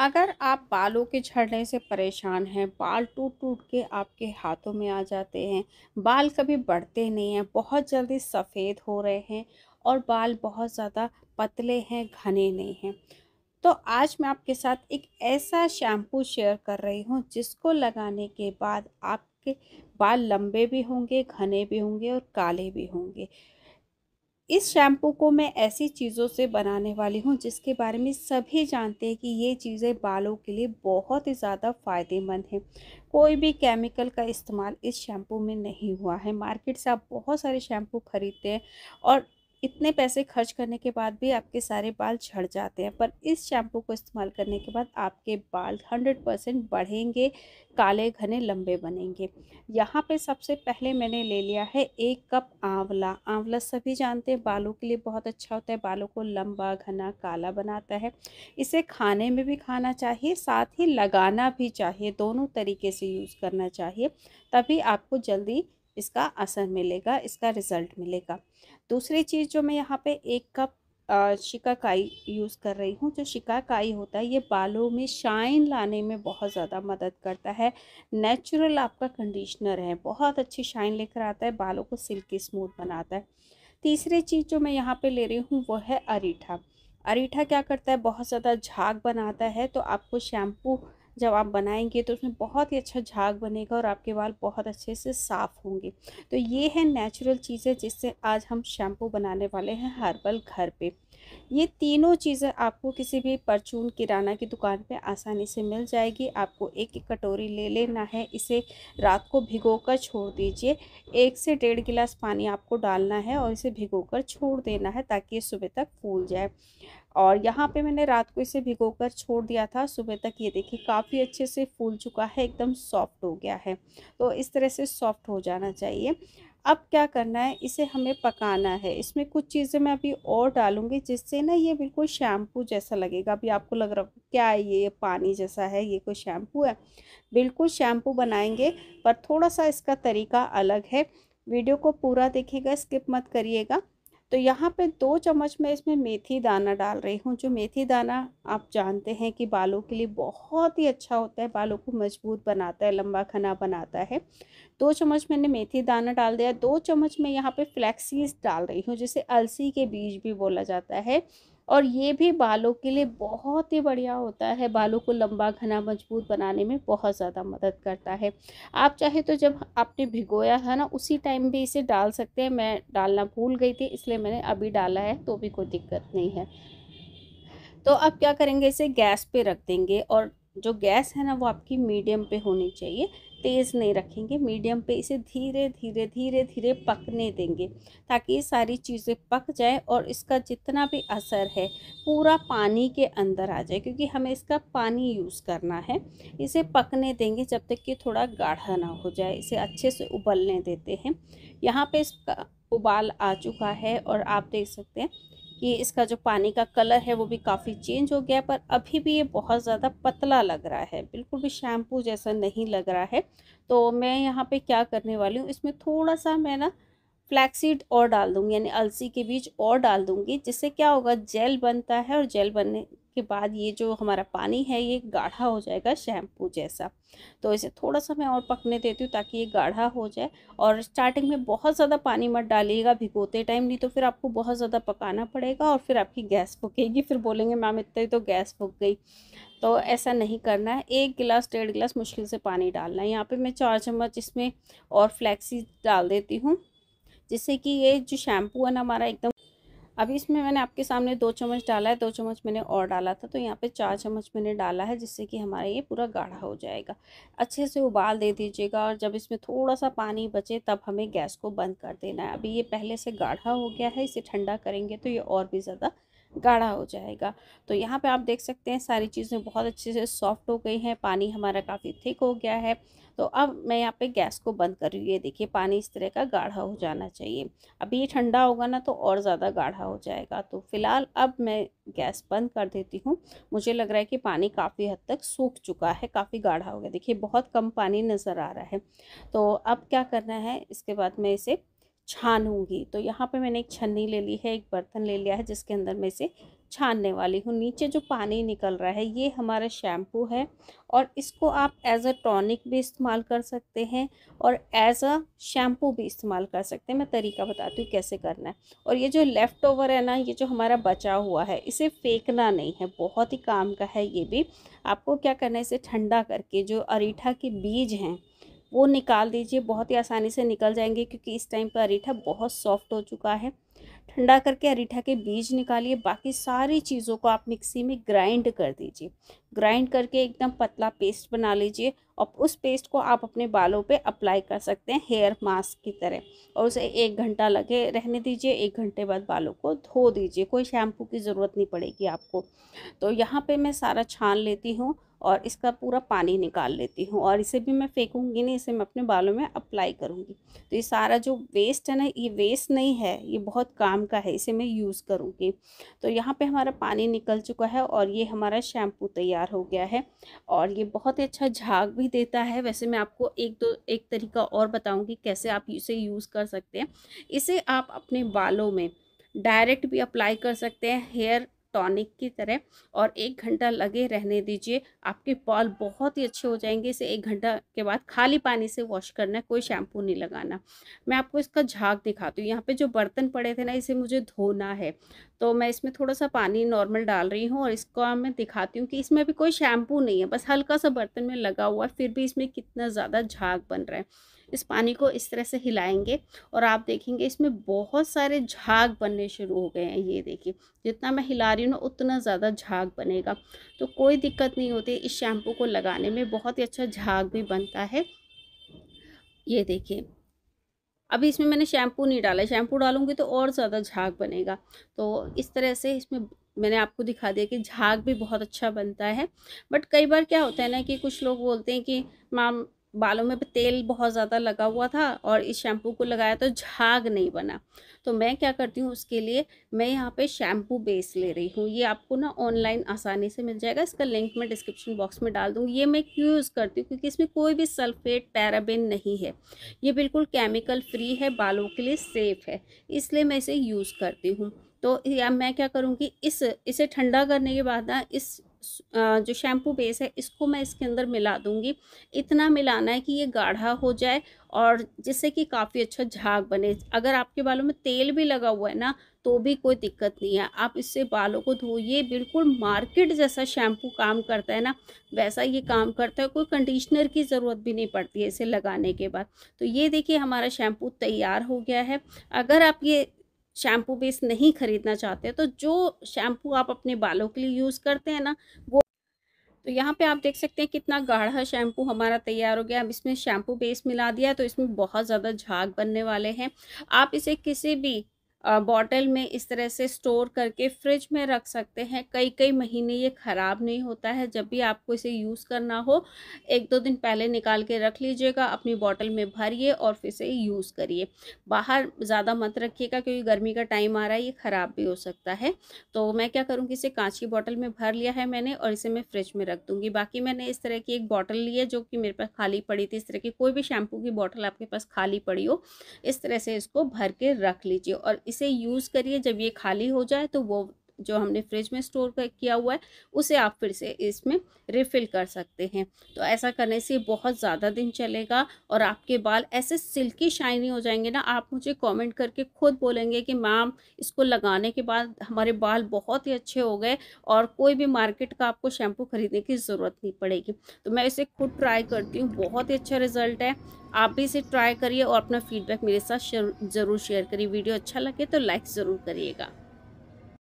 अगर आप बालों के झड़ने से परेशान हैं बाल टूट टूट के आपके हाथों में आ जाते हैं बाल कभी बढ़ते नहीं हैं बहुत जल्दी सफ़ेद हो रहे हैं और बाल बहुत ज़्यादा पतले हैं घने नहीं हैं तो आज मैं आपके साथ एक ऐसा शैम्पू शेयर कर रही हूँ जिसको लगाने के बाद आपके बाल लंबे भी होंगे घने भी होंगे और काले भी होंगे इस शैम्पू को मैं ऐसी चीज़ों से बनाने वाली हूँ जिसके बारे में सभी जानते हैं कि ये चीज़ें बालों के लिए बहुत ही ज़्यादा फ़ायदेमंद हैं कोई भी केमिकल का इस्तेमाल इस शैम्पू में नहीं हुआ है मार्केट से आप बहुत सारे शैम्पू ख़रीदते हैं और इतने पैसे खर्च करने के बाद भी आपके सारे बाल झड़ जाते हैं पर इस शैम्पू को इस्तेमाल करने के बाद आपके बाल 100 परसेंट बढ़ेंगे काले घने लंबे बनेंगे यहाँ पे सबसे पहले मैंने ले लिया है एक कप आंवला आंवला सभी जानते हैं बालों के लिए बहुत अच्छा होता है बालों को लंबा घना काला बनाता है इसे खाने में भी खाना चाहिए साथ ही लगाना भी चाहिए दोनों तरीके से यूज़ करना चाहिए तभी आपको जल्दी इसका असर मिलेगा इसका रिज़ल्ट मिलेगा दूसरी चीज़ जो मैं यहाँ पे एक कप शिकाकाई यूज़ कर रही हूँ जो शिकाकाई होता है ये बालों में शाइन लाने में बहुत ज़्यादा मदद करता है नेचुरल आपका कंडीशनर है बहुत अच्छी शाइन लेकर आता है बालों को सिल्की स्मूथ बनाता है तीसरी चीज़ जो मैं यहाँ पे ले रही हूँ वो है अरीठा अरीठा क्या करता है बहुत ज़्यादा झाग बनाता है तो आपको शैम्पू जब आप बनाएंगे तो उसमें बहुत ही अच्छा झाग बनेगा और आपके बाल बहुत अच्छे से साफ़ होंगे तो ये है नेचुरल चीज़ें जिससे आज हम शैम्पू बनाने वाले हैं हर्बल घर पे ये तीनों चीज़ें आपको किसी भी परचून किराना की दुकान पे आसानी से मिल जाएगी आपको एक एक कटोरी ले लेना है इसे रात को भिगो छोड़ दीजिए एक से डेढ़ गिलास पानी आपको डालना है और इसे भिगो छोड़ देना है ताकि ये सुबह तक फूल जाए और यहाँ पे मैंने रात को इसे भिगो कर छोड़ दिया था सुबह तक ये देखिए काफ़ी अच्छे से फूल चुका है एकदम सॉफ्ट हो गया है तो इस तरह से सॉफ्ट हो जाना चाहिए अब क्या करना है इसे हमें पकाना है इसमें कुछ चीज़ें मैं अभी और डालूँगी जिससे ना ये बिल्कुल शैम्पू जैसा लगेगा अभी आपको लग रहा है क्या है ये पानी जैसा है ये कोई शैम्पू है बिल्कुल शैम्पू बनाएंगे पर थोड़ा सा इसका तरीका अलग है वीडियो को पूरा देखिएगा स्किप मत करिएगा तो यहाँ पे दो चम्मच मैं इसमें मेथी दाना डाल रही हूँ जो मेथी दाना आप जानते हैं कि बालों के लिए बहुत ही अच्छा होता है बालों को मजबूत बनाता है लंबा खाना बनाता है दो चम्मच मैंने मेथी दाना डाल दिया दो चम्मच मैं यहाँ पे फ्लैक्सीज डाल रही हूँ जिसे अलसी के बीज भी बोला जाता है और ये भी बालों के लिए बहुत ही बढ़िया होता है बालों को लंबा घना मजबूत बनाने में बहुत ज़्यादा मदद करता है आप चाहे तो जब आपने भिगोया है ना उसी टाइम भी इसे डाल सकते हैं मैं डालना भूल गई थी इसलिए मैंने अभी डाला है तो भी कोई दिक्कत नहीं है तो अब क्या करेंगे इसे गैस पर रख देंगे और जो गैस है ना वो आपकी मीडियम पर होनी चाहिए तेज़ नहीं रखेंगे मीडियम पे इसे धीरे धीरे धीरे धीरे पकने देंगे ताकि ये सारी चीज़ें पक जाए और इसका जितना भी असर है पूरा पानी के अंदर आ जाए क्योंकि हमें इसका पानी यूज़ करना है इसे पकने देंगे जब तक कि थोड़ा गाढ़ा ना हो जाए इसे अच्छे से उबलने देते हैं यहाँ पे इसका उबाल आ चुका है और आप देख सकते हैं कि इसका जो पानी का कलर है वो भी काफ़ी चेंज हो गया पर अभी भी ये बहुत ज़्यादा पतला लग रहा है बिल्कुल भी शैम्पू जैसा नहीं लग रहा है तो मैं यहाँ पे क्या करने वाली हूँ इसमें थोड़ा सा मैं ना फ्लैक्सीड और डाल दूँगी यानी अलसी के बीज और डाल दूँगी जिससे क्या होगा जेल बनता है और जेल बनने के बाद ये जो हमारा पानी है ये गाढ़ा हो जाएगा शैम्पू जैसा तो इसे थोड़ा सा मैं और पकने देती हूँ ताकि ये गाढ़ा हो जाए और स्टार्टिंग में बहुत ज़्यादा पानी मत डालिएगा भिगोते टाइम नहीं तो फिर आपको बहुत ज़्यादा पकाना पड़ेगा और फिर आपकी गैस फूकेगी फिर बोलेंगे मैम इतनी तो गैस फूक गई तो ऐसा नहीं करना है एक गिलास डेढ़ गिलास मुश्किल से पानी डालना है यहाँ पर मैं चार चम्मच इसमें और फ्लैक्सी डाल देती हूँ जिससे कि ये जो शैम्पू है ना हमारा एकदम अभी इसमें मैंने आपके सामने दो चम्मच डाला है दो चम्मच मैंने और डाला था तो यहाँ पे चार चम्मच मैंने डाला है जिससे कि हमारा ये पूरा गाढ़ा हो जाएगा अच्छे से उबाल दे दीजिएगा और जब इसमें थोड़ा सा पानी बचे तब हमें गैस को बंद कर देना है अभी ये पहले से गाढ़ा हो गया है इसे ठंडा करेंगे तो ये और भी ज़्यादा गाढ़ा हो जाएगा तो यहाँ पे आप देख सकते हैं सारी चीज़ें बहुत अच्छे से सॉफ्ट हो गई हैं पानी हमारा काफ़ी थिक हो गया है तो अब मैं यहाँ पे गैस को बंद कर रही हूँ ये देखिए पानी इस तरह का गाढ़ा हो जाना चाहिए अभी ये ठंडा होगा ना तो और ज़्यादा गाढ़ा हो जाएगा तो फ़िलहाल अब मैं गैस बंद कर देती हूँ मुझे लग रहा है कि पानी काफ़ी हद तक सूख चुका है काफ़ी गाढ़ा हो गया देखिए बहुत कम पानी नज़र आ रहा है तो अब क्या करना है इसके बाद मैं इसे छानूंगी तो यहाँ पे मैंने एक छन्नी ले ली है एक बर्तन ले लिया है जिसके अंदर मैं इसे छानने वाली हूँ नीचे जो पानी निकल रहा है ये हमारा शैम्पू है और इसको आप एज अ टॉनिक भी इस्तेमाल कर सकते हैं और एज अ शैम्पू भी इस्तेमाल कर सकते हैं मैं तरीका बताती हूँ कैसे करना है और ये जो लेफ़्ट ओवर है ना ये जो हमारा बचा हुआ है इसे फेंकना नहीं है बहुत ही काम का है ये भी आपको क्या करना है इसे ठंडा करके जो अरीठा के बीज हैं वो निकाल दीजिए बहुत ही आसानी से निकल जाएंगे क्योंकि इस टाइम पर अरीठा बहुत सॉफ्ट हो चुका है ठंडा करके अरीठा के बीज निकालिए बाकी सारी चीज़ों को आप मिक्सी में ग्राइंड कर दीजिए ग्राइंड करके एकदम पतला पेस्ट बना लीजिए और उस पेस्ट को आप अपने बालों पे अप्लाई कर सकते हैं हेयर मास्क की तरह और उसे एक घंटा लगे रहने दीजिए एक घंटे बाद बालों को धो दीजिए कोई शैम्पू की ज़रूरत नहीं पड़ेगी आपको तो यहाँ पर मैं सारा छान लेती हूँ और इसका पूरा पानी निकाल लेती हूँ और इसे भी मैं फेंकूँगी नहीं इसे मैं अपने बालों में अप्लाई करूँगी तो ये सारा जो वेस्ट है ना ये वेस्ट नहीं है ये बहुत काम का है इसे मैं यूज़ करूँगी तो यहाँ पे हमारा पानी निकल चुका है और ये हमारा शैम्पू तैयार हो गया है और ये बहुत ही अच्छा झाग भी देता है वैसे मैं आपको एक दो एक तरीका और बताऊँगी कैसे आप इसे यूज़ कर सकते हैं इसे आप अपने बालों में डायरेक्ट भी अप्लाई कर सकते हैं हेयर टॉनिक की तरह और एक घंटा लगे रहने दीजिए आपके बाल बहुत ही अच्छे हो जाएंगे इसे एक घंटा के बाद खाली पानी से वॉश करना है कोई शैम्पू नहीं लगाना मैं आपको इसका झाग दिखाती हूँ यहाँ पे जो बर्तन पड़े थे ना इसे मुझे धोना है तो मैं इसमें थोड़ा सा पानी नॉर्मल डाल रही हूँ और इसको मैं दिखाती हूँ कि इसमें अभी कोई शैम्पू नहीं है बस हल्का सा बर्तन में लगा हुआ है फिर भी इसमें कितना ज़्यादा झाग बन रहा है इस पानी को इस तरह से हिलाएंगे और आप देखेंगे इसमें बहुत सारे झाग बनने शुरू हो गए हैं ये देखिए जितना मैं हिला रही हूँ ना उतना ज़्यादा झाग बनेगा तो कोई दिक्कत नहीं होती इस शैम्पू को लगाने में बहुत ही अच्छा झाग भी बनता है ये देखिए अभी इसमें मैंने शैम्पू नहीं डाला शैम्पू डालूंगी तो और ज़्यादा झाग बनेगा तो इस तरह से इसमें मैंने आपको दिखा दिया कि झाग भी बहुत अच्छा बनता है बट कई बार क्या होता है ना कि कुछ लोग बोलते हैं कि मैम बालों में तेल बहुत ज़्यादा लगा हुआ था और इस शैम्पू को लगाया तो झाग नहीं बना तो मैं क्या करती हूँ उसके लिए मैं यहाँ पे शैम्पू बेस ले रही हूँ ये आपको ना ऑनलाइन आसानी से मिल जाएगा इसका लिंक मैं डिस्क्रिप्शन बॉक्स में डाल दूँगी ये मैं क्यों यूज़ करती हूँ क्योंकि इसमें कोई भी सल्फेट पैराबिन नहीं है ये बिल्कुल केमिकल फ्री है बालों के लिए सेफ़ है इसलिए मैं इसे यूज़ करती हूँ तो या मैं क्या करूँगी इस इसे ठंडा करने के बाद ना इस जो शैम्पू बेस है इसको मैं इसके अंदर मिला दूंगी इतना मिलाना है कि ये गाढ़ा हो जाए और जिससे कि काफ़ी अच्छा झाग बने अगर आपके बालों में तेल भी लगा हुआ है ना तो भी कोई दिक्कत नहीं है आप इससे बालों को धोइए बिल्कुल मार्केट जैसा शैम्पू काम करता है ना वैसा ये काम करता है कोई कंडीशनर की ज़रूरत भी नहीं पड़ती है इसे लगाने के बाद तो ये देखिए हमारा शैम्पू तैयार हो गया है अगर आप ये शैम्पू बेस नहीं ख़रीदना चाहते तो जो शैम्पू आप अपने बालों के लिए यूज़ करते हैं ना वो तो यहाँ पे आप देख सकते हैं कितना गाढ़ा शैम्पू हमारा तैयार हो गया अब इसमें शैम्पू बेस मिला दिया तो इसमें बहुत ज़्यादा झाग बनने वाले हैं आप इसे किसी भी बॉटल में इस तरह से स्टोर करके फ्रिज में रख सकते हैं कई कई महीने ये ख़राब नहीं होता है जब भी आपको इसे यूज़ करना हो एक दो दिन पहले निकाल के रख लीजिएगा अपनी बॉटल में भरिए और फिर इसे यूज़ करिए बाहर ज़्यादा मत रखिएगा क्योंकि गर्मी का टाइम आ रहा है ये ख़राब भी हो सकता है तो मैं क्या करूँगी इसे कांच की बॉटल में भर लिया है मैंने और इसे मैं फ्रिज में रख दूँगी बाकी मैंने इस तरह की एक बॉटल ली है जो कि मेरे पास खाली पड़ी थी इस तरह की कोई भी शैम्पू की बॉटल आपके पास खाली पड़ी हो इस तरह से इसको भर के रख लीजिए और इस इसे यूज़ करिए जब ये खाली हो जाए तो वो जो हमने फ्रिज में स्टोर किया हुआ है उसे आप फिर से इसमें रिफ़िल कर सकते हैं तो ऐसा करने से बहुत ज़्यादा दिन चलेगा और आपके बाल ऐसे सिल्की शाइनी हो जाएंगे ना आप मुझे कमेंट करके खुद बोलेंगे कि मैम इसको लगाने के बाद हमारे बाल बहुत ही अच्छे हो गए और कोई भी मार्केट का आपको शैम्पू ख़रीदने की ज़रूरत नहीं पड़ेगी तो मैं इसे खुद ट्राई करती हूँ बहुत ही अच्छा रिज़ल्ट है आप भी इसे ट्राई करिए और अपना फीडबैक मेरे साथ ज़रूर शेयर करिए वीडियो अच्छा लगे तो लाइक ज़रूर करिएगा